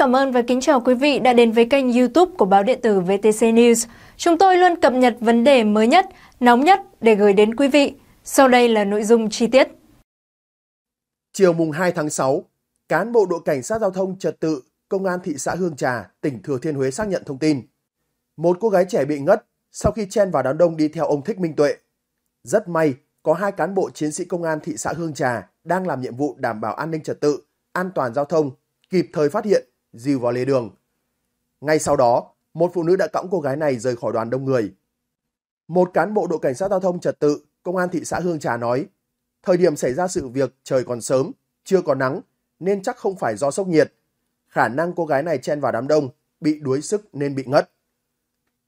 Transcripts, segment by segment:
cảm ơn và kính chào quý vị đã đến với kênh youtube của báo điện tử VTC News. Chúng tôi luôn cập nhật vấn đề mới nhất, nóng nhất để gửi đến quý vị. Sau đây là nội dung chi tiết. Chiều mùng 2 tháng 6, cán bộ đội cảnh sát giao thông trật tự Công an thị xã Hương Trà, tỉnh Thừa Thiên Huế xác nhận thông tin. Một cô gái trẻ bị ngất sau khi chen vào đám đông đi theo ông Thích Minh Tuệ. Rất may, có hai cán bộ chiến sĩ công an thị xã Hương Trà đang làm nhiệm vụ đảm bảo an ninh trật tự, an toàn giao thông, kịp thời phát hiện dìu vào lề đường. Ngay sau đó, một phụ nữ đã cõng cô gái này rời khỏi đoàn đông người. Một cán bộ đội cảnh sát giao thông trật tự, công an thị xã Hương Trà nói, thời điểm xảy ra sự việc trời còn sớm, chưa có nắng, nên chắc không phải do sốc nhiệt. Khả năng cô gái này chen vào đám đông, bị đuối sức nên bị ngất.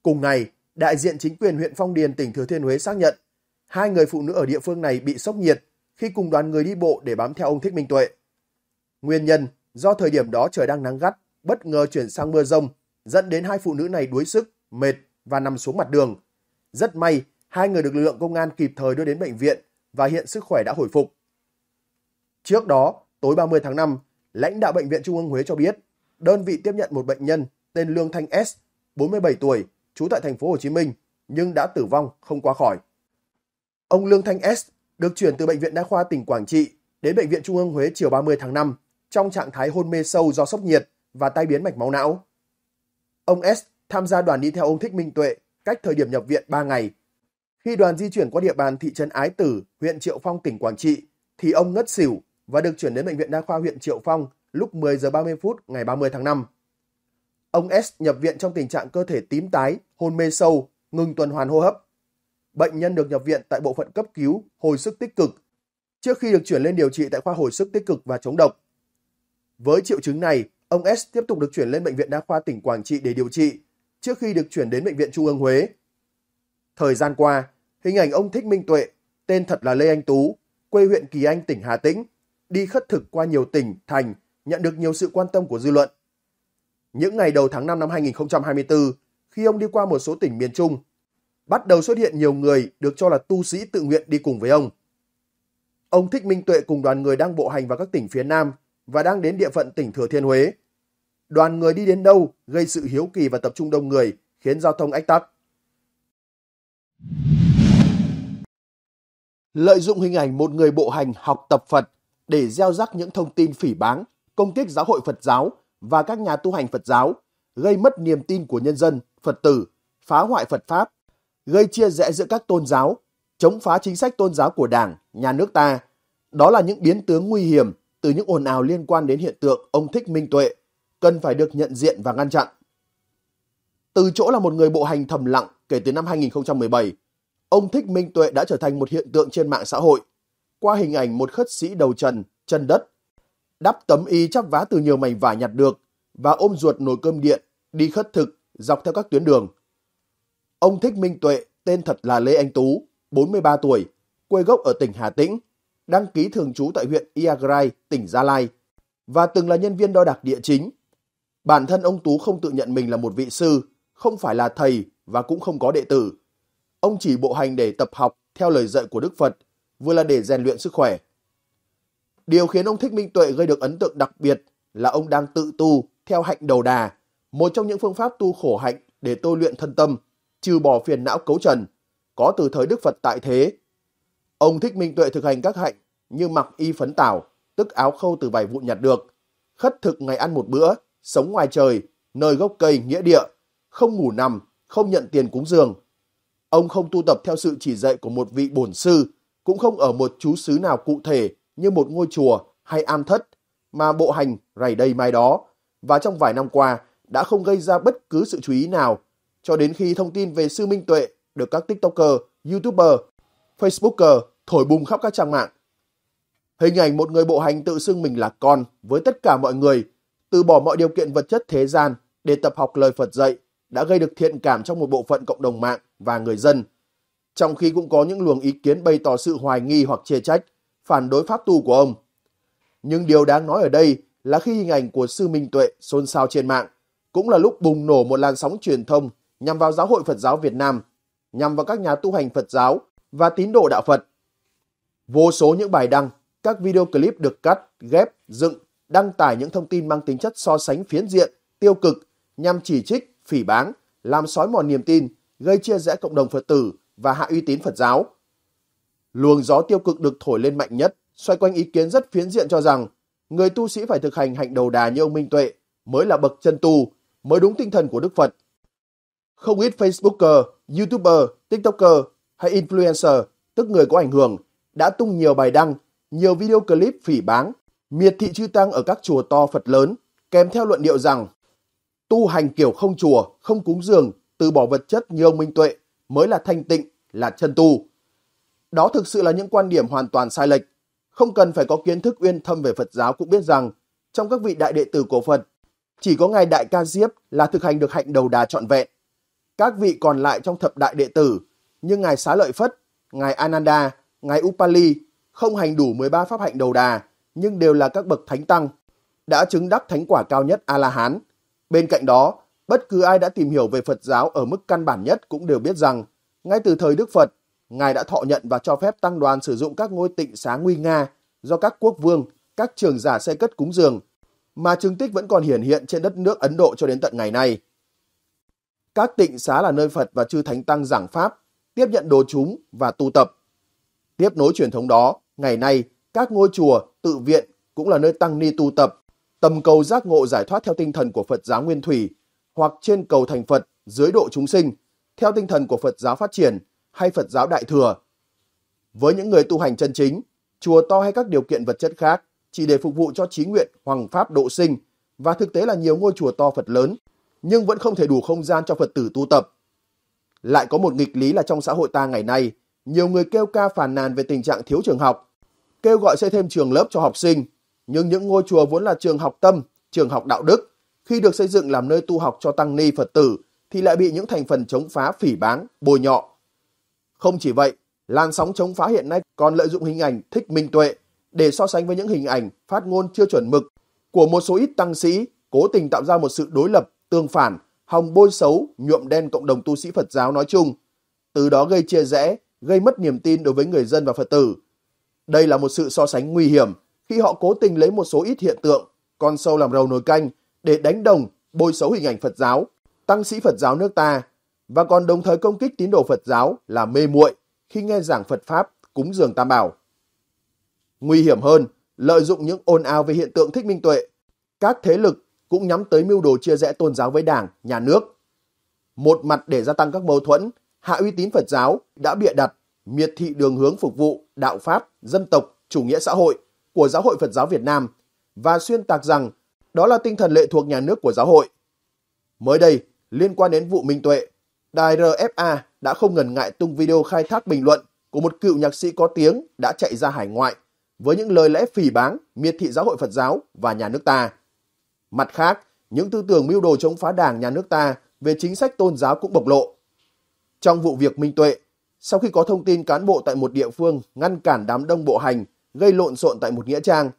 Cùng ngày, đại diện chính quyền huyện Phong Điền, tỉnh Thừa Thiên Huế xác nhận, hai người phụ nữ ở địa phương này bị sốc nhiệt khi cùng đoàn người đi bộ để bám theo ông Thích Minh Tuệ. Nguyên nhân Do thời điểm đó trời đang nắng gắt, bất ngờ chuyển sang mưa rông, dẫn đến hai phụ nữ này đuối sức, mệt và nằm xuống mặt đường. Rất may, hai người được lực lượng công an kịp thời đưa đến bệnh viện và hiện sức khỏe đã hồi phục. Trước đó, tối 30 tháng 5, lãnh đạo Bệnh viện Trung ương Huế cho biết, đơn vị tiếp nhận một bệnh nhân tên Lương Thanh S, 47 tuổi, trú tại thành phố Hồ Chí Minh, nhưng đã tử vong không qua khỏi. Ông Lương Thanh S được chuyển từ Bệnh viện Đa khoa tỉnh Quảng Trị đến Bệnh viện Trung ương Huế chiều 30 tháng 5 trong trạng thái hôn mê sâu do sốc nhiệt và tai biến mạch máu não. Ông S tham gia đoàn đi theo ông Thích Minh Tuệ cách thời điểm nhập viện 3 ngày. Khi đoàn di chuyển qua địa bàn thị trấn Ái Tử, huyện Triệu Phong, tỉnh Quảng Trị, thì ông ngất xỉu và được chuyển đến bệnh viện đa khoa huyện Triệu Phong lúc 10 giờ 30 phút ngày 30 tháng 5. Ông S nhập viện trong tình trạng cơ thể tím tái, hôn mê sâu, ngừng tuần hoàn hô hấp. Bệnh nhân được nhập viện tại bộ phận cấp cứu hồi sức tích cực trước khi được chuyển lên điều trị tại khoa hồi sức tích cực và chống độc với triệu chứng này, ông S tiếp tục được chuyển lên Bệnh viện Đa khoa tỉnh Quảng Trị để điều trị, trước khi được chuyển đến Bệnh viện Trung ương Huế. Thời gian qua, hình ảnh ông Thích Minh Tuệ, tên thật là Lê Anh Tú, quê huyện Kỳ Anh, tỉnh Hà Tĩnh, đi khất thực qua nhiều tỉnh, thành, nhận được nhiều sự quan tâm của dư luận. Những ngày đầu tháng 5 năm 2024, khi ông đi qua một số tỉnh miền Trung, bắt đầu xuất hiện nhiều người được cho là tu sĩ tự nguyện đi cùng với ông. Ông Thích Minh Tuệ cùng đoàn người đang bộ hành vào các tỉnh phía Nam và đang đến địa phận tỉnh Thừa Thiên Huế. Đoàn người đi đến đâu gây sự hiếu kỳ và tập trung đông người khiến giao thông ách tắc. Lợi dụng hình ảnh một người bộ hành học tập Phật để gieo rắc những thông tin phỉ báng, công kích giáo hội Phật giáo và các nhà tu hành Phật giáo, gây mất niềm tin của nhân dân, Phật tử, phá hoại Phật Pháp, gây chia rẽ giữa các tôn giáo, chống phá chính sách tôn giáo của Đảng, nhà nước ta. Đó là những biến tướng nguy hiểm từ những ồn ào liên quan đến hiện tượng ông thích minh tuệ cần phải được nhận diện và ngăn chặn. Từ chỗ là một người bộ hành thầm lặng kể từ năm 2017, ông Thích Minh Tuệ đã trở thành một hiện tượng trên mạng xã hội qua hình ảnh một khất sĩ đầu trần, chân đất, đắp tấm y chắp vá từ nhiều mảnh vải nhặt được và ôm ruột nồi cơm điện, đi khất thực dọc theo các tuyến đường. Ông Thích Minh Tuệ, tên thật là Lê Anh Tú, 43 tuổi, quê gốc ở tỉnh Hà Tĩnh, đăng ký thường trú tại huyện Iagrai, tỉnh Gia Lai và từng là nhân viên đo đạc địa chính. Bản thân ông Tú không tự nhận mình là một vị sư, không phải là thầy và cũng không có đệ tử. Ông chỉ bộ hành để tập học theo lời dạy của Đức Phật, vừa là để rèn luyện sức khỏe. Điều khiến ông Thích Minh Tuệ gây được ấn tượng đặc biệt là ông đang tự tu theo hạnh đầu đà, một trong những phương pháp tu khổ hạnh để tôi luyện thân tâm, trừ bỏ phiền não cấu trần, có từ thời Đức Phật tại thế Ông thích minh tuệ thực hành các hạnh như mặc y phấn tảo, tức áo khâu từ vài vụn nhặt được, khất thực ngày ăn một bữa, sống ngoài trời, nơi gốc cây, nghĩa địa, không ngủ nằm, không nhận tiền cúng dường. Ông không tu tập theo sự chỉ dạy của một vị bổn sư, cũng không ở một chú xứ nào cụ thể như một ngôi chùa hay am thất, mà bộ hành rày đây mai đó, và trong vài năm qua đã không gây ra bất cứ sự chú ý nào, cho đến khi thông tin về sư Minh Tuệ được các tiktoker, youtuber, facebooker thổi bùng khắp các trang mạng. Hình ảnh một người bộ hành tự xưng mình là con với tất cả mọi người, từ bỏ mọi điều kiện vật chất thế gian để tập học lời Phật dạy đã gây được thiện cảm trong một bộ phận cộng đồng mạng và người dân. Trong khi cũng có những luồng ý kiến bày tỏ sự hoài nghi hoặc chê trách, phản đối pháp tu của ông. Nhưng điều đáng nói ở đây là khi hình ảnh của Sư Minh Tuệ xôn xao trên mạng, cũng là lúc bùng nổ một làn sóng truyền thông nhằm vào giáo hội Phật giáo Việt Nam, nhằm vào các nhà tu hành Phật giáo và tín đồ đạo Phật. Vô số những bài đăng, các video clip được cắt, ghép, dựng, đăng tải những thông tin mang tính chất so sánh phiến diện, tiêu cực, nhằm chỉ trích, phỉ báng, làm sói mòn niềm tin, gây chia rẽ cộng đồng Phật tử và hạ uy tín Phật giáo. Luồng gió tiêu cực được thổi lên mạnh nhất, xoay quanh ý kiến rất phiến diện cho rằng người tu sĩ phải thực hành hạnh đầu đà như ông Minh Tuệ mới là bậc chân tu, mới đúng tinh thần của Đức Phật. Không ít Facebooker, YouTuber, TikToker hay influencer, tức người có ảnh hưởng, đã tung nhiều bài đăng, nhiều video clip phỉ báng, miệt thị chư tăng ở các chùa to Phật lớn, kèm theo luận điệu rằng tu hành kiểu không chùa, không cúng dường, từ bỏ vật chất như ông Minh Tuệ mới là thanh tịnh, là chân tu. Đó thực sự là những quan điểm hoàn toàn sai lệch. Không cần phải có kiến thức uyên thâm về Phật giáo cũng biết rằng trong các vị đại đệ tử của Phật, chỉ có ngài Đại Ca Diếp là thực hành được hạnh đầu đà trọn vẹn. Các vị còn lại trong thập đại đệ tử như ngài Xá Lợi Phất, ngài Ananda Ngài Upali không hành đủ 13 pháp hạnh đầu đà, nhưng đều là các bậc thánh tăng, đã chứng đắc thánh quả cao nhất A-la-hán. Bên cạnh đó, bất cứ ai đã tìm hiểu về Phật giáo ở mức căn bản nhất cũng đều biết rằng, ngay từ thời Đức Phật, Ngài đã thọ nhận và cho phép tăng đoàn sử dụng các ngôi tịnh xá nguy nga do các quốc vương, các trường giả xây cất cúng dường, mà chứng tích vẫn còn hiển hiện trên đất nước Ấn Độ cho đến tận ngày nay. Các tịnh xá là nơi Phật và chư Thánh Tăng giảng Pháp, tiếp nhận đồ chúng và tu tập. Tiếp nối truyền thống đó, ngày nay, các ngôi chùa, tự viện cũng là nơi tăng ni tu tập, tầm cầu giác ngộ giải thoát theo tinh thần của Phật giáo Nguyên Thủy, hoặc trên cầu thành Phật dưới độ chúng sinh, theo tinh thần của Phật giáo phát triển hay Phật giáo Đại Thừa. Với những người tu hành chân chính, chùa to hay các điều kiện vật chất khác chỉ để phục vụ cho trí nguyện hoàng pháp độ sinh và thực tế là nhiều ngôi chùa to Phật lớn nhưng vẫn không thể đủ không gian cho Phật tử tu tập. Lại có một nghịch lý là trong xã hội ta ngày nay, nhiều người kêu ca phàn nàn về tình trạng thiếu trường học, kêu gọi xây thêm trường lớp cho học sinh. Nhưng những ngôi chùa vốn là trường học tâm, trường học đạo đức, khi được xây dựng làm nơi tu học cho tăng ni Phật tử, thì lại bị những thành phần chống phá phỉ báng, bồi nhọ. Không chỉ vậy, làn sóng chống phá hiện nay còn lợi dụng hình ảnh thích minh tuệ để so sánh với những hình ảnh phát ngôn chưa chuẩn mực của một số ít tăng sĩ cố tình tạo ra một sự đối lập, tương phản, hòng bôi xấu, nhuộm đen cộng đồng tu sĩ Phật giáo nói chung. Từ đó gây chia rẽ, gây mất niềm tin đối với người dân và Phật tử. Đây là một sự so sánh nguy hiểm khi họ cố tình lấy một số ít hiện tượng, con sâu làm rầu nồi canh để đánh đồng, bôi xấu hình ảnh Phật giáo, tăng sĩ Phật giáo nước ta và còn đồng thời công kích tín đồ Phật giáo là mê muội khi nghe giảng Phật Pháp cúng dường Tam Bảo. Nguy hiểm hơn, lợi dụng những ồn ào về hiện tượng thích minh tuệ, các thế lực cũng nhắm tới mưu đồ chia rẽ tôn giáo với đảng, nhà nước. Một mặt để gia tăng các mâu thuẫn, hạ uy tín Phật giáo đã bịa đặt, miệt thị đường hướng phục vụ đạo pháp, dân tộc, chủ nghĩa xã hội của Giáo hội Phật giáo Việt Nam và xuyên tạc rằng đó là tinh thần lệ thuộc nhà nước của giáo hội. Mới đây, liên quan đến vụ Minh Tuệ, đài RFA đã không ngần ngại tung video khai thác bình luận của một cựu nhạc sĩ có tiếng đã chạy ra hải ngoại với những lời lẽ phỉ báng miệt thị giáo hội Phật giáo và nhà nước ta. Mặt khác, những tư tưởng mưu đồ chống phá đảng nhà nước ta về chính sách tôn giáo cũng bộc lộ. Trong vụ việc Minh Tuệ, sau khi có thông tin cán bộ tại một địa phương ngăn cản đám đông bộ hành gây lộn xộn tại một nghĩa trang,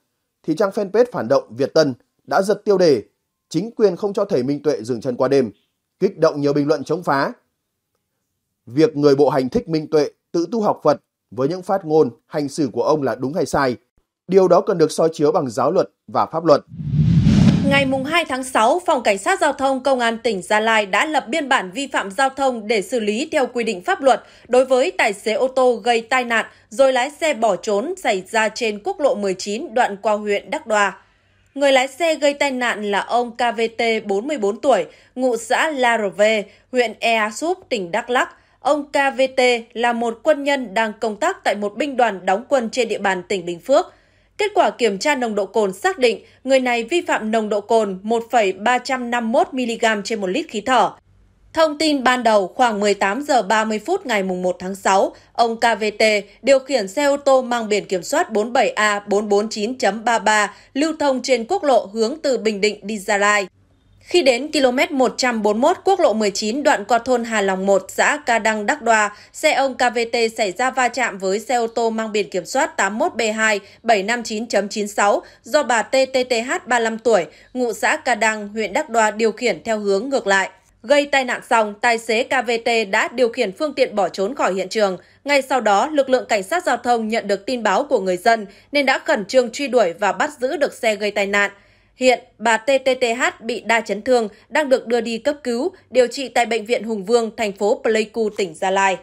thì trang fanpage phản động Việt Tân đã giật tiêu đề Chính quyền không cho thầy Minh Tuệ dừng chân qua đêm, kích động nhiều bình luận chống phá. Việc người bộ hành thích Minh Tuệ tự tu học Phật với những phát ngôn, hành xử của ông là đúng hay sai, điều đó cần được soi chiếu bằng giáo luật và pháp luật. Ngày 2 tháng 6, Phòng Cảnh sát Giao thông Công an tỉnh Gia Lai đã lập biên bản vi phạm giao thông để xử lý theo quy định pháp luật đối với tài xế ô tô gây tai nạn rồi lái xe bỏ trốn xảy ra trên quốc lộ 19 đoạn qua huyện Đắc Đoa. Người lái xe gây tai nạn là ông KVT 44 tuổi, ngụ xã La Rove, huyện Ea Súp, tỉnh Đắk Lắk. Ông KVT là một quân nhân đang công tác tại một binh đoàn đóng quân trên địa bàn tỉnh Bình Phước – Kết quả kiểm tra nồng độ cồn xác định người này vi phạm nồng độ cồn 1,351mg trên 1 lít khí thở. Thông tin ban đầu khoảng 18 giờ 30 phút ngày 1 tháng 6, ông KVT điều khiển xe ô tô mang biển kiểm soát 47A449.33 lưu thông trên quốc lộ hướng từ Bình Định đi Gia Lai. Khi đến km 141 quốc lộ 19 đoạn qua thôn Hà Lòng 1, xã Ca Đăng, Đắc Đoa, xe ông KVT xảy ra va chạm với xe ô tô mang biển kiểm soát 81B2-759.96 do bà TTTH 35 tuổi, ngụ xã Ca Đăng, huyện Đắc Đoa điều khiển theo hướng ngược lại. Gây tai nạn xong, tài xế KVT đã điều khiển phương tiện bỏ trốn khỏi hiện trường. Ngay sau đó, lực lượng cảnh sát giao thông nhận được tin báo của người dân nên đã khẩn trương truy đuổi và bắt giữ được xe gây tai nạn. Hiện, bà TTTH bị đa chấn thương, đang được đưa đi cấp cứu, điều trị tại Bệnh viện Hùng Vương, thành phố Pleiku, tỉnh Gia Lai.